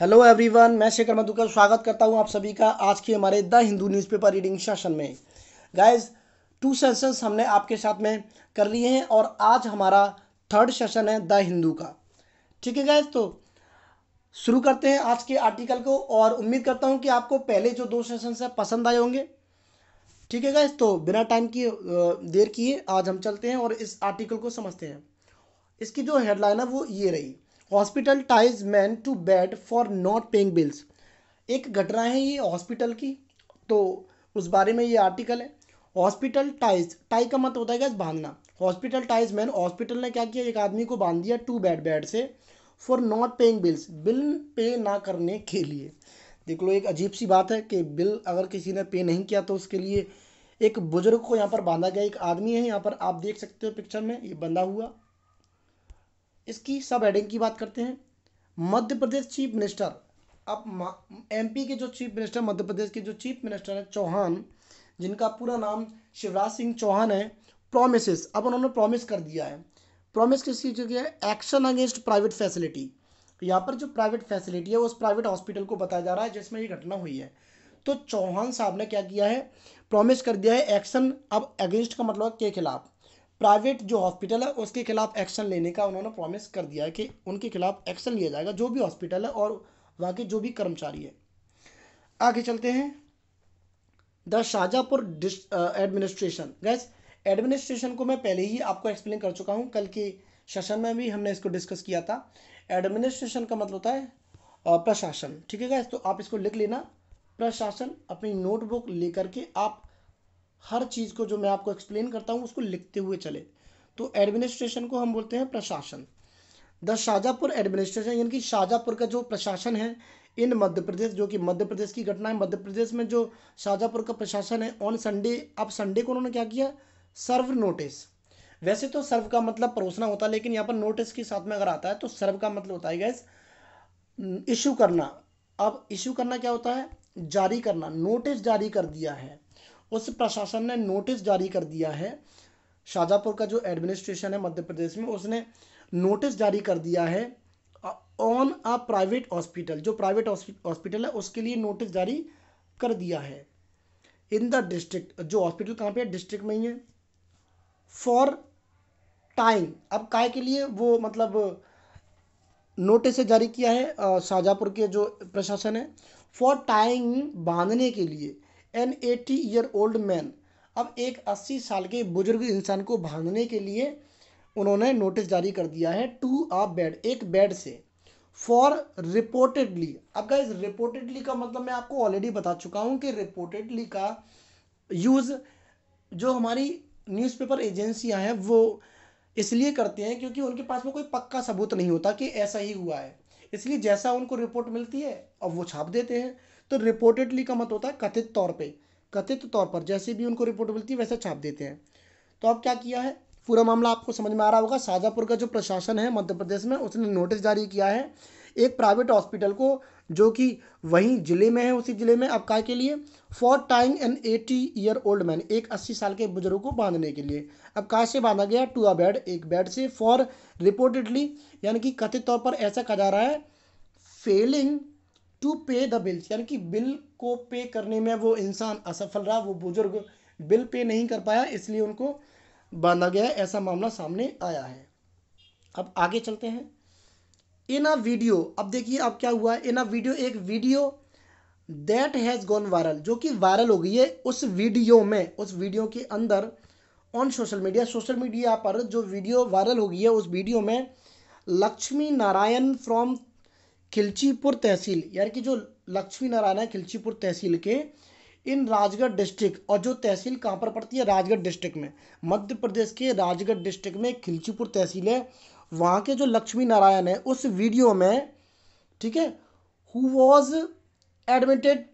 hello everyone मैं शेखर मधुकर स्वागत करता हूं आप सभी का आज की हमारे the Hindu newspaper reading session में गाइस टू सेशंस हमने आपके साथ में कर लिए हैं और आज हमारा थर्ड सेशन है द हिंदू का ठीक है गाइस तो शुरू करते हैं आज के आर्टिकल को और उम्मीद करता हूँ कि आपको पहले जो दो सेशन है पसंद आए होंगे ठीक है गाइज तो बिना टाइम की देर किए आज हम चलते हैं और इस आर्टिकल को समझते हैं इसकी जो हेडलाइन है वो ये रही hospital ties man to bed for not paying bills एक घटना है ये हॉस्पिटल की तो उस बारे में ये आर्टिकल है हॉस्पिटल टाइज टाई का मत होता है गैस बांधना हॉस्पिटल टाइज मैन हॉस्पिटल ने क्या किया एक आदमी को बांध दिया टू बेड बेड से for not paying bills bill pay ना करने के लिए देख लो एक अजीब सी बात है कि बिल अगर किसी ने पे नहीं किया तो उसके लिए एक बुजुर्ग को यहाँ पर बांधा गया एक आदमी है यहाँ पर आप देख सकते हो पिक्चर में ये बंधा हुआ इसकी सब हेडिंग की बात करते हैं मध्य प्रदेश चीफ मिनिस्टर अब एमपी के जो चीफ मिनिस्टर मध्य प्रदेश के जो चीफ मिनिस्टर हैं चौहान जिनका पूरा नाम शिवराज सिंह चौहान है प्रोमिस अब उन्होंने प्रोमिस कर दिया है प्रोमिस किस चीज़ की है एक्शन अगेंस्ट प्राइवेट फैसिलिटी यहाँ पर जो प्राइवेट फैसिलिटी है उस प्राइवेट हॉस्पिटल को बताया जा रहा है जिसमें ये घटना हुई है तो चौहान साहब ने क्या किया है प्रॉमिस कर दिया है एक्शन अब अगेंस्ट का मतलब के खिलाफ प्राइवेट जो हॉस्पिटल है उसके खिलाफ एक्शन लेने का उन्होंने प्रॉमिस कर दिया है कि उनके खिलाफ एक्शन लिया जाएगा जो भी हॉस्पिटल है और वहाँ के जो भी कर्मचारी है आगे चलते हैं the Shahjahapur administration has administration को मैं पहले ही आपको एक्सप्लेन कर चुका हूँ कल के सेशन में भी हमने इसको डिस्कस किया था एडमिनिस्ट्रेशन का मतलब होता है प्रशासन ठीक है गैस तो आप इसको लिख लेना प्रशासन अपनी नोटबुक लेकर के आप हर चीज़ को जो मैं आपको एक्सप्लेन करता हूँ उसको लिखते हुए चले तो एडमिनिस्ट्रेशन को हम बोलते हैं प्रशासन द शाहजहाँपुर एडमिनिस्ट्रेशन यानी कि शाहजहाँपुर का जो प्रशासन है इन मध्य प्रदेश जो कि मध्य प्रदेश की घटना है मध्य प्रदेश में जो शाहजहाँपुर का प्रशासन है ऑन संडे अब संडे को उन्होंने क्या किया सर्व नोटिस वैसे तो सर्व का मतलब परोसना होता है लेकिन यहाँ पर नोटिस के साथ में अगर आता है तो सर्व का मतलब होता है गैस इशू करना अब इशू करना क्या होता है जारी करना नोटिस जारी कर दिया है उस प्रशासन ने नोटिस जारी कर दिया है शाहजहापुर का जो एडमिनिस्ट्रेशन है मध्य प्रदेश में उसने नोटिस जारी कर दिया है ऑन अ प्राइवेट हॉस्पिटल जो प्राइवेट हॉस्पिटल है उसके लिए नोटिस जारी कर दिया है इन द डिस्ट्रिक्ट जो हॉस्पिटल कहाँ पे है डिस्ट्रिक्ट में ही है फॉर टाइम अब काय के लिए वो मतलब नोटिस जारी किया है शाहजहापुर के जो प्रशासन है फॉर टाइम बांधने के लिए an eighty year old man अब एक अस्सी साल के बुजुर्ग इंसान को भागने के लिए उन्होंने नोटिस जारी कर दिया है टू आ बेड एक बेड से फॉर रिपोर्टेडली अब गाइज रिपोर्टेडली का मतलब मैं आपको ऑलरेडी बता चुका हूँ कि रिपोर्टेडली का यूज़ जो हमारी न्यूज़पेपर एजेंसियाँ हैं वो इसलिए करते हैं क्योंकि उनके पास में कोई पक्का सबूत नहीं होता कि ऐसा ही हुआ है इसलिए जैसा उनको रिपोर्ट मिलती है अब वो छाप देते हैं तो रिपोर्टेडली का मत मतलब होता है कथित तौर पर कथित तौर पर जैसे भी उनको रिपोर्ट मिलती है वैसे छाप देते हैं तो अब क्या किया है पूरा मामला आपको समझ में आ रहा होगा शाजापुर का जो प्रशासन है मध्य प्रदेश में उसने नोटिस जारी किया है एक प्राइवेट हॉस्पिटल को जो कि वहीं ज़िले में है उसी ज़िले में अब काय के लिए for time an eighty year old man एक अस्सी साल के बुजुर्ग को बांधने के लिए अब काय से बांधा गया टू अ बेड एक बेड से फॉर रिपोर्टेडली यानी कि कथित तौर पर ऐसा कहा जा रहा है failing to pay the bills यानी कि बिल को पे करने में वो इंसान असफल रहा वो बुजुर्ग बिल पे नहीं कर पाया इसलिए उनको बांधा गया ऐसा मामला सामने आया है अब आगे चलते हैं इन अ वीडियो अब देखिए अब क्या हुआ इन अ वीडियो एक video that has gone viral जो कि वायरल हो गई है उस वीडियो में उस वीडियो के अंदर on social media social media पर जो वीडियो वायरल हो गई है उस वीडियो में लक्ष्मी नारायण फ्रॉम खिलचीपुर तहसील यानी कि जो लक्ष्मी नारायण है खिलचीपुर तहसील के इन राजगढ़ डिस्ट्रिक्ट और जो तहसील कहाँ पर पड़ती है राजगढ़ डिस्ट्रिक्ट में मध्य प्रदेश के राजगढ़ डिस्ट्रिक्ट में खिलचीपुर तहसील है वहाँ के जो लक्ष्मी नारायण है उस वीडियो में ठीक है who was admitted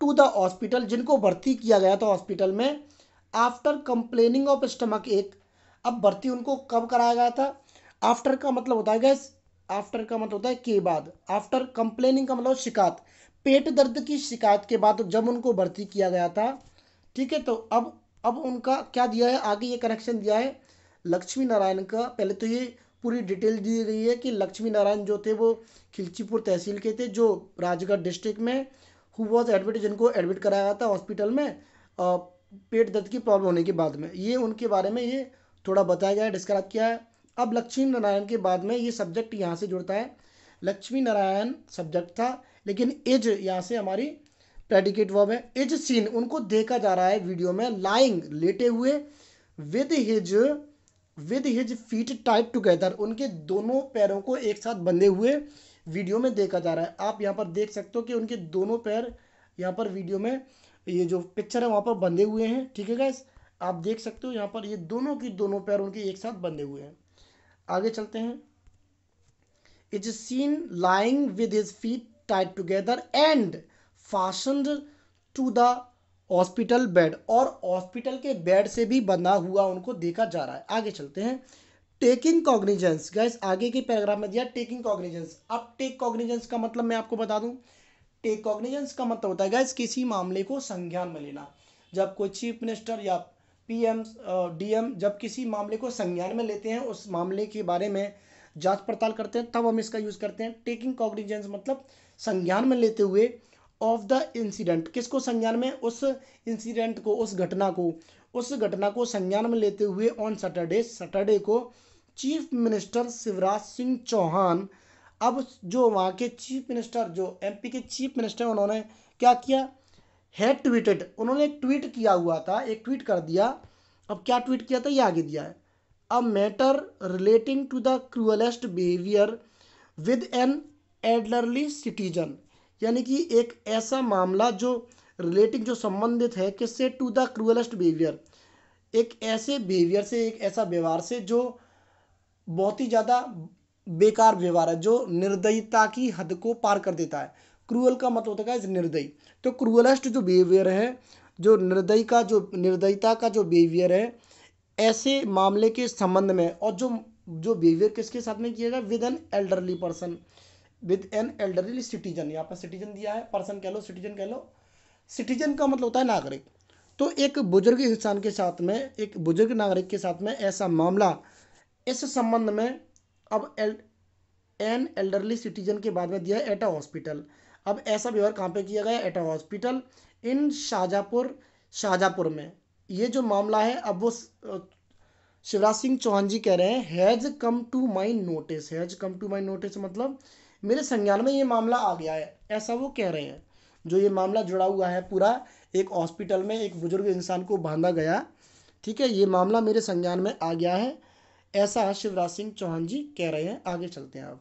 to the hospital जिनको भर्ती किया गया था हॉस्पिटल में आफ्टर कंप्लेनिंग ऑफ स्टमक एक अब भर्ती उनको कब कराया गया था आफ्टर का मतलब होता है गैस आफ्टर का मतलब होता है के बाद आफ्टर कंप्लेनिंग का मतलब शिकायत पेट दर्द की शिकायत के बाद जब उनको भर्ती किया गया था ठीक है तो अब अब उनका क्या दिया है आगे ये कनेक्शन दिया है लक्ष्मी नारायण का पहले तो ये पूरी डिटेल दी गई है कि लक्ष्मी नारायण जो थे वो खिलचीपुर तहसील के थे जो राजगढ़ डिस्ट्रिक्ट में हु वॉज एडमिट जिनको एडमिट कराया गया था हॉस्पिटल में पेट दर्द की प्रॉब्लम होने के बाद में ये उनके बारे में ये थोड़ा बताया गया है डिस्क्राइब किया है अब लक्ष्मी नारायण के बाद में ये सब्जेक्ट यहाँ से जुड़ता है लक्ष्मी नारायण सब्जेक्ट था लेकिन इज यहाँ से हमारी प्रेडिकेट वर्ब है इज सीन उनको देखा जा रहा है वीडियो में लाइंग लेटे हुए with his with his feet tight together उनके दोनों पैरों को एक साथ बंधे हुए वीडियो में देखा जा रहा है आप यहाँ पर देख सकते हो कि उनके दोनों पैर यहाँ पर वीडियो में ये जो पिक्चर है वहाँ पर बंधे हुए हैं ठीक है गैस आप देख सकते हो यहाँ पर ये दोनों की दोनों पैर उनके एक साथ बंधे हुए हैं आगे चलते हैं is seen lying with his feet tight together and fastened to the hospital bed और हॉस्पिटल के बेड से भी बंधा हुआ उनको देखा जा रहा है आगे चलते हैं टेकिंग कॉग्निजेंस गैस आगे के पैराग्राफ में दिया टेकिंग कॉग्निजेंस अब टेक कॉग्निजेंस का मतलब मैं आपको बता दूं टेक कॉग्निजेंस का मतलब होता है गैस किसी मामले को संज्ञान में लेना जब कोई चीफ मिनिस्टर या पीएम डीएम जब किसी मामले को संज्ञान में लेते हैं उस मामले के बारे में जांच पड़ताल करते हैं तब हम इसका यूज़ करते हैं टेकिंग कॉग्निजेंस मतलब संज्ञान में लेते हुए ऑफ द इंसिडेंट किसको संज्ञान में उस इंसिडेंट को उस घटना को उस घटना को संज्ञान में लेते हुए ऑन सैटरडे सैटरडे को चीफ मिनिस्टर शिवराज सिंह चौहान अब जो वहाँ के चीफ मिनिस्टर जो एमपी के चीफ मिनिस्टर उन्होंने क्या किया है ट्वीटेड उन्होंने एक ट्वीट किया हुआ था एक ट्वीट कर दिया अब क्या ट्वीट किया था ये आगे दिया है a matter relating to the cruellest behaviour with an elderly citizen यानी कि एक ऐसा मामला जो रिलेटिंग जो संबंधित है किससे टू द क्रूअलेस्ट बिहेवियर एक ऐसे बिहेवियर से एक ऐसा व्यवहार से जो बहुत ही ज़्यादा बेकार व्यवहार है जो निर्दयता की हद को पार कर देता है क्रूअल का मतलब होता है इस निर्दयी तो क्रूअलस्ट जो बिहेवियर है जो निर्दयी का जो निर्दयता का जो बिहेवियर है ऐसे मामले के संबंध में और जो जो बिहेवियर किसके साथ में किया जाए with an elderly person with an elderly citizen यहाँ पर सिटीजन दिया है पर्सन कह लो सिटीजन कह लो सिटीजन का मतलब होता है नागरिक तो एक बुजुर्ग इंसान के साथ में एक बुजुर्ग नागरिक के साथ में ऐसा मामला इस संबंध में अब एल एन एल्डरली सिटीजन के बाद में दिया है एट अ हॉस्पिटल अब ऐसा व्यवहार कहाँ पे किया गया at a hospital in Shahjahapur Shahjahapur में ये जो मामला है अब वो शिवराज सिंह चौहान जी कह रहे हैं has come to my notice has come to my notice मतलब मेरे संज्ञान में ये मामला आ गया है ऐसा वो कह रहे हैं जो ये मामला जुड़ा हुआ है पूरा एक हॉस्पिटल में एक बुजुर्ग इंसान को बांधा गया ठीक है ये मामला मेरे संज्ञान में आ गया है ऐसा शिवराज सिंह चौहान जी कह रहे हैं आगे चलते हैं आप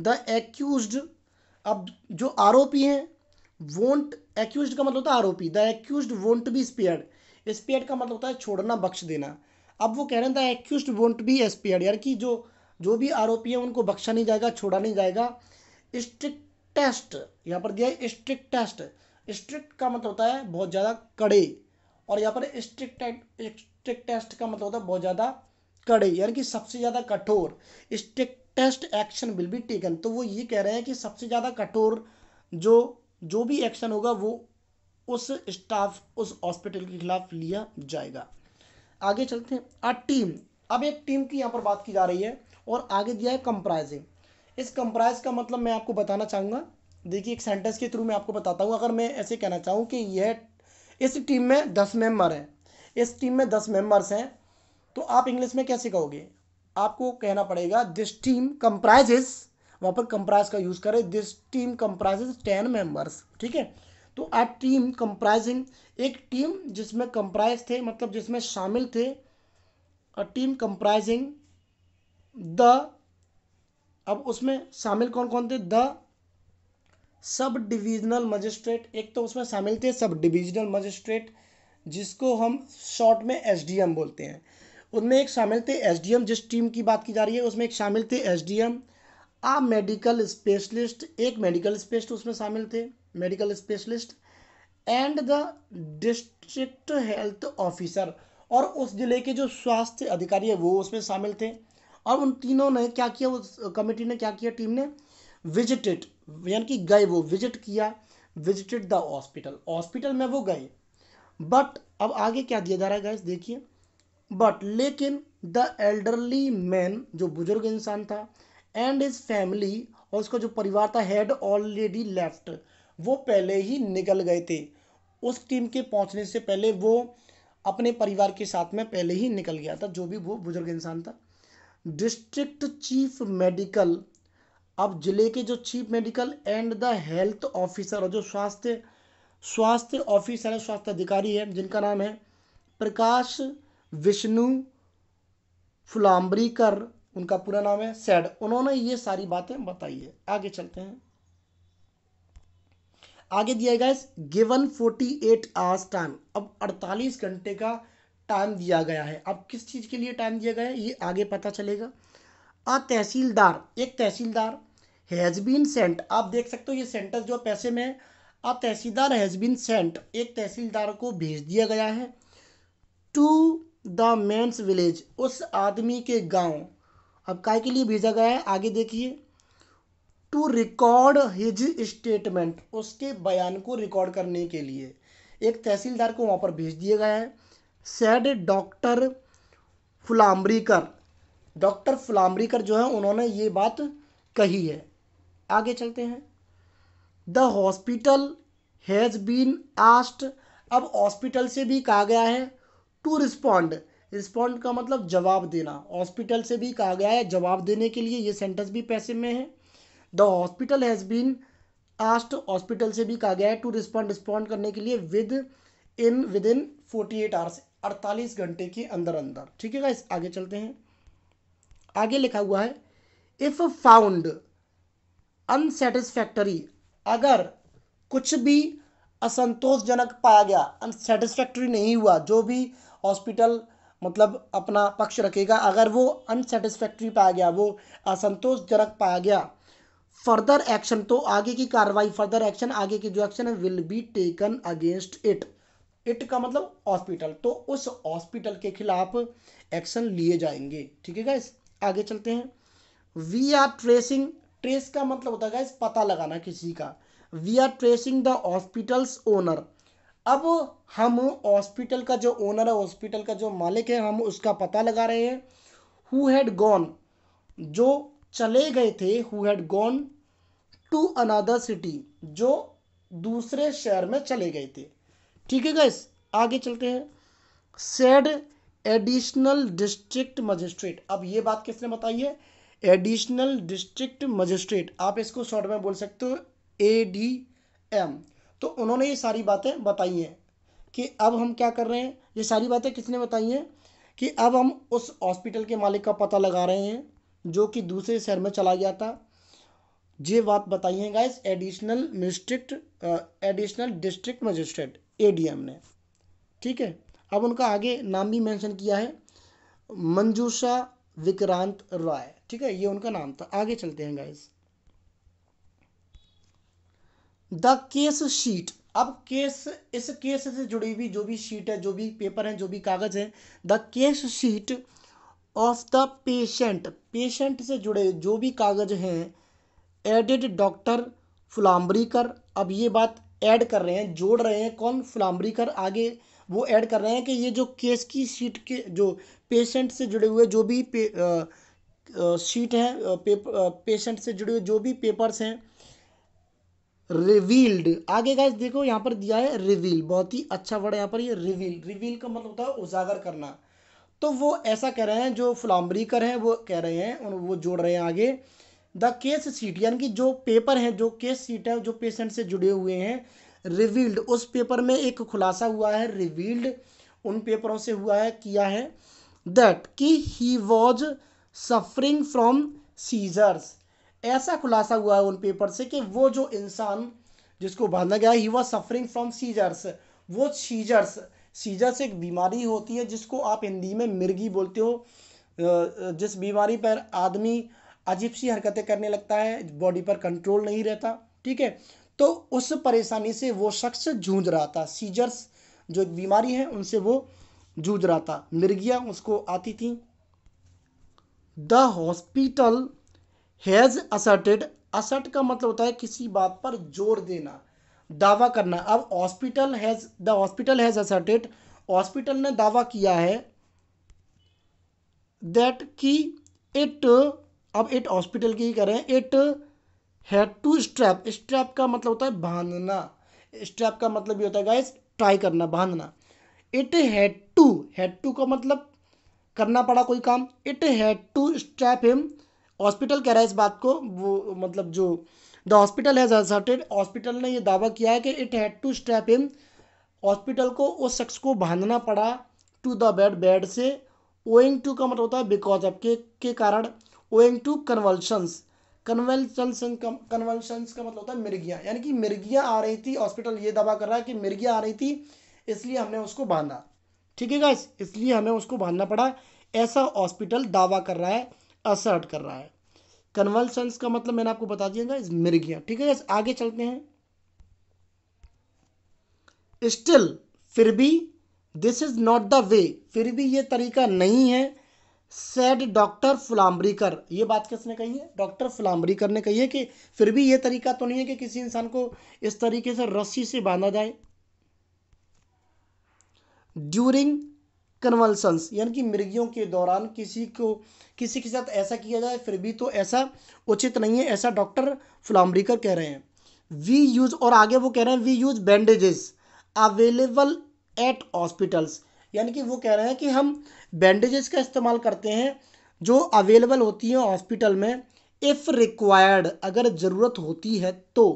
द एक्यूज अब जो आरोपी हैं वोंट एक्यूज का मतलब होता है आरोपी the accused won't be spare spare का मतलब होता है छोड़ना बख्श देना अब वो कह रहे हैं the accused won't be spare यानी कि जो जो भी आरोपी हैं उनको बख्शा नहीं जाएगा छोड़ा नहीं जाएगा स्ट्रिक्टेस्ट यहाँ पर दिया है स्ट्रिक्टेस्ट स्ट्रिक्ट का मतलब होता है बहुत ज़्यादा कड़े और यहाँ पर स्ट्रिक्ट स्ट्रिक्टेस्ट का मतलब होता है बहुत ज़्यादा कड़े यानी कि सबसे ज़्यादा कठोर strictest action will be taken तो वो ये कह रहे हैं कि सबसे ज़्यादा कठोर जो जो भी एक्शन होगा वो उस स्टाफ उस हॉस्पिटल के खिलाफ लिया जाएगा आगे चलते हैं आ टीम अब एक टीम की यहाँ पर बात की जा रही है और आगे दिया है कंप्राइजिंग इस कंप्राइज का मतलब मैं आपको बताना चाहूँगा देखिए एक सेंटेंस के थ्रू मैं आपको बताता हूँ अगर मैं ऐसे कहना चाहूँ कि यह इस टीम में दस मेंबर हैं इस टीम में दस मेंबर्स हैं तो आप इंग्लिश में कैसे कहोगे आपको कहना पड़ेगा दिस टीम कंप्राइजेस वहां पर कंप्राइज का यूज़ करें this team comprises ten members ठीक है तो आ टीम कंप्राइजिंग एक टीम जिसमें कंप्राइज थे मतलब जिसमें शामिल थे अ टीम कंप्राइजिंग द अब उसमें शामिल कौन कौन थे द सब डिविजनल मजिस्ट्रेट एक तो उसमें शामिल थे सब डिविजनल मजिस्ट्रेट जिसको हम शॉर्ट में एसडीएम बोलते हैं उनमें एक शामिल थे एसडीएम जिस टीम की बात की जा रही है उसमें एक शामिल थे एसडीएम आ मेडिकल स्पेशलिस्ट एक मेडिकल स्पेशलिस्ट उसमें शामिल थे medical specialist and the district health officer और उस जिले के जो स्वास्थ्य अधिकारी है वो उसमें शामिल थे और उन तीनों ने क्या किया उस कमेटी ने क्या किया टीम ने विजिटेड यानी कि गए वो विजिट किया विजिटेड द हॉस्पिटल हॉस्पिटल में वो गए बट अब आगे क्या दिया जा रहा है गैस देखिए बट लेकिन द एल्डरली मैन जो बुजुर्ग इंसान था एंड इज फैमिली और उसका जो परिवार था हैड ऑलरेडी लेफ्ट वो पहले ही निकल गए थे उस टीम के पहुंचने से पहले वो अपने परिवार के साथ में पहले ही निकल गया था जो भी वो बुजुर्ग इंसान था डिस्ट्रिक्ट चीफ मेडिकल अब जिले के जो chief medical and the health officer और जो स्वास्थ्य स्वास्थ्य ऑफिसर है स्वास्थ्य अधिकारी है जिनका नाम है प्रकाश विष्णु फुलाम्बरीकर उनका पूरा नाम है सैड उन्होंने ये सारी बातें बताई है आगे चलते हैं आगे दिया गया गिवन 48 एट आवर्स टाइम अब 48 घंटे का टाइम दिया गया है अब किस चीज़ के लिए टाइम दिया गया है ये आगे पता चलेगा अ तहसीलदार एक तहसीलदार हैज़ बीन सेंट आप देख सकते हो ये सेंटेंस जो पैसे में है a tehsildar has been sent एक तहसीलदार को भेज दिया गया है टू द मैंस विलेज उस आदमी के गांव अब काय के लिए भेजा गया है आगे देखिए टू रिकॉर्ड हिज स्टेटमेंट उसके बयान को रिकॉर्ड करने के लिए एक तहसीलदार को वहाँ पर भेज दिया गया है said doctor Phulambarikar doctor Phulambarikar जो है उन्होंने ये बात कही है आगे चलते हैं the hospital has been asked अब हॉस्पिटल से भी कहा गया है टू रिस्पॉन्ड रिस्पॉन्ड का मतलब जवाब देना हॉस्पिटल से भी कहा गया है जवाब देने के लिए ये सेंटेंस भी पैसे में है the hospital has been asked hospital से भी कहा गया है टू रिस्पॉन्ड रिस्पॉन्ड करने के लिए within within forty eight hours अड़तालीस घंटे के अंदर अंदर ठीक है आगे चलते हैं आगे लिखा हुआ है इफ फाउंड अनसेटिस्फैक्टरी अगर कुछ भी असंतोषजनक पाया गया अनसेटिस्फैक्टरी नहीं हुआ जो भी हॉस्पिटल मतलब अपना पक्ष रखेगा अगर वो अनसेटिस्फैक्ट्री पाया गया वो असंतोषजनक पाया गया फर्दर एक्शन तो आगे की कार्रवाई फर्दर एक्शन आगे की जो एक्शन है will be taken against it it का मतलब हॉस्पिटल तो उस हॉस्पिटल के खिलाफ एक्शन लिए जाएंगे ठीक है गाइस आगे चलते हैं वी आर ट्रेसिंग ट्रेस का मतलब होता है गाइस पता लगाना किसी का we are tracing the hospital's owner अब हम हॉस्पिटल का जो ओनर है हॉस्पिटल का जो मालिक है हम उसका पता लगा रहे हैं हु हैड गॉन जो चले गए थे who had gone to another city जो दूसरे शहर में चले गए थे ठीक है गैस आगे चलते हैं सेड एडिशनल डिस्ट्रिक्ट मजिस्ट्रेट अब ये बात किसने बताई है एडिशनल डिस्ट्रिक्ट मजिस्ट्रेट आप इसको शॉर्ट में बोल सकते हो ए डी एम तो उन्होंने ये सारी बातें बताई हैं कि अब हम क्या कर रहे हैं ये सारी बातें किसने बताई हैं कि अब हम उस हॉस्पिटल के मालिक का पता लगा रहे हैं जो कि दूसरे शहर में चला गया था ये बात बताई है guys additional magistrate additional district magistrate ए ने ठीक है अब उनका आगे नाम भी मैंशन किया है मंजूषा विक्रांत रॉय ठीक है ये उनका नाम था आगे चलते हैं गाइस द केस शीट अब केस इस केस से जुड़ी हुई जो भी शीट है जो भी पेपर है जो भी कागज़ है the case sheet of the patient patient से जुड़े जो भी कागज़ हैं एडेड डॉक्टर फुलाम्बरीकर अब ये बात ऐड कर रहे हैं जोड़ रहे हैं कौन फुलाम्बरीकर आगे वो ऐड कर रहे हैं कि ये जो केस की शीट के जो पेशेंट से जुड़े हुए जो भी पे, आ, आ, शीट हैं पेपर पेशेंट से जुड़े हुए जो भी पेपर्स हैं रिवील्ड आगे गाइस देखो यहाँ पर दिया है रिवील बहुत ही अच्छा वर्ड यहाँ पर ये रिवील रिवील का मतलब होता है उजागर करना तो वो ऐसा कह रहे हैं जो फ्लाम्बरीकर हैं वो कह रहे हैं वो जोड़ रहे हैं आगे द केस सीट यानी कि जो पेपर हैं जो केस सीट है जो पेशेंट से जुड़े हुए हैं रिवील्ड उस पेपर में एक खुलासा हुआ है रिवील्ड उन पेपरों से हुआ है किया है दैट कि he was suffering from seizures ऐसा खुलासा हुआ है उन पेपर से कि वो जो इंसान जिसको बांधा गया he was suffering from seizures वो सीजर्स सीजर्स एक बीमारी होती है जिसको आप हिंदी में मिर्गी बोलते हो जिस बीमारी पर आदमी अजीब सी हरकतें करने लगता है बॉडी पर कंट्रोल नहीं रहता ठीक है तो उस परेशानी से वो शख्स जूझ रहा था सीजर्स जो एक बीमारी है उनसे वो जूझ रहा था मिर्गियाँ उसको आती थी the hospital has asserted assert का मतलब होता है किसी बात पर जोर देना दावा करना अब hospital has the hospital has asserted hospital ने दावा किया है दैट कि इट अब इट हॉस्पिटल की ही करें it had to strap strap का मतलब होता है बांधना स्ट्रैप का मतलब ये होता है गाइस ट्राई करना बांधना it had to had to का मतलब करना पड़ा कोई काम it had to strap him hospital कह रहा है इस बात को वो मतलब जो the hospital has asserted hospital ने ये दावा किया है कि it had to step him hospital को उस शख्स को बांधना पड़ा टू द बेड बेड से ओइंग टू का मतलब होता है बिकॉज ऑफ के के कारण owing to convulsions convulsions convulsions का मतलब होता है मिर्गियाँ यानी कि मिर्गियाँ आ रही थी हॉस्पिटल ये दावा कर रहा है कि मिर्गियाँ आ रही थी इसलिए हमने उसको बांधा ठीक है गाइस इसलिए हमें उसको बांधना पड़ा ऐसा हॉस्पिटल दावा कर रहा है असर्ट कर रहा है कन्वल्सन्स का मतलब मैंने आपको बता दिया इज मिर्गिया ठीक है आगे चलते हैं स्टिल फिर भी this is not the way फिर भी ये तरीका नहीं है सेड डॉक्टर फुलाम्बरीकर ये बात किसने कही है डॉक्टर फुलाम्बरीकर ने कही है कि फिर भी ये तरीका तो नहीं है कि किसी इंसान को इस तरीके से रस्सी से बांधा जाए ड्यूरिंग कन्वल्सन्स यानी कि मिर्गियों के दौरान किसी को किसी के साथ ऐसा किया जाए फिर भी तो ऐसा उचित नहीं है ऐसा डॉक्टर फ्लामरिकर कह रहे हैं वी यूज और आगे वो कह रहे हैं we use bandages available at hospitals यानी कि वो कह रहे हैं कि हम बैंडेजेस का इस्तेमाल करते हैं जो अवेलेबल होती हैं हॉस्पिटल में इफ़ रिक्वायर्ड अगर ज़रूरत होती है तो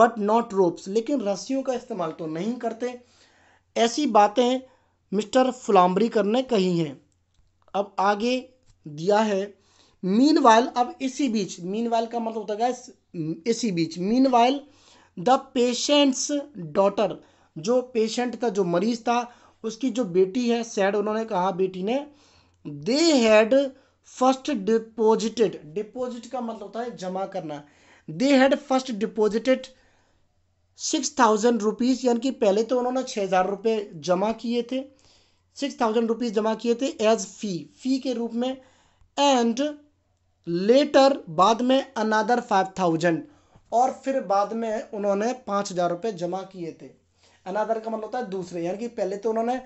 बट नॉट रोप्स लेकिन रस्सियों का इस्तेमाल तो नहीं करते ऐसी बातें मिस्टर फुलाम्बरीकर ने कही हैं अब आगे दिया है मीन वाइल अब इसी बीच मीन वाइल का मतलब होता है इसी बीच meanwhile the patient's daughter जो पेशेंट था जो मरीज था उसकी जो बेटी है सैड उन्होंने कहा बेटी ने they had first deposited deposit का मतलब होता है जमा करना they had first deposited six thousand rupees यानी कि पहले तो उन्होंने छः हज़ार रुपये जमा किए थे सिक्स थाउजेंड रुपीज़ जमा किए थे एज फ़ी फ़ी के रूप में एंड लेटर बाद में अनादर फाइव थाउजेंड और फिर बाद में उन्होंने पाँच हज़ार रुपये जमा किए थे अनादर का मतलब होता है दूसरे यानी कि पहले तो उन्होंने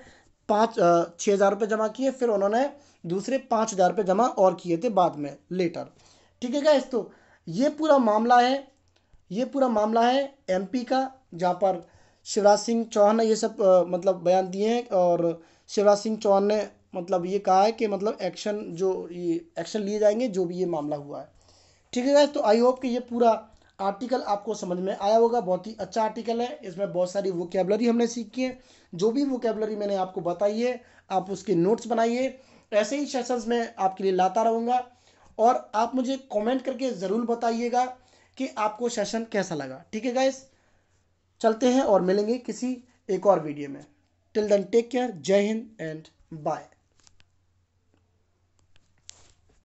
पाँच छः हज़ार रुपये जमा किए फिर उन्होंने दूसरे पाँच हज़ार रुपये जमा और किए थे बाद में लेटर ठीक है क्या तो ये पूरा मामला है ये पूरा मामला है एमपी का जहाँ पर शिवराज सिंह चौहान ने ये सब आ, मतलब बयान दिए हैं और शिवराज सिंह चौहान ने मतलब ये कहा है कि मतलब एक्शन जो ये एक्शन लिए जाएंगे जो भी ये मामला हुआ है ठीक है तो आई होप कि ये पूरा आर्टिकल आपको समझ में आया होगा बहुत ही अच्छा आर्टिकल है इसमें बहुत सारी वोकेबलरी हमने सीखी है जो भी वोकेबलरी मैंने आपको बताई है आप उसके नोट्स बनाइए ऐसे ही सेशंस में आपके लिए लाता रहूँगा और आप मुझे कमेंट करके ज़रूर बताइएगा कि आपको सेशन कैसा लगा ठीक है गाइस चलते हैं और मिलेंगे किसी एक और वीडियो में टिल देन टेक केयर जय हिंद एंड बाय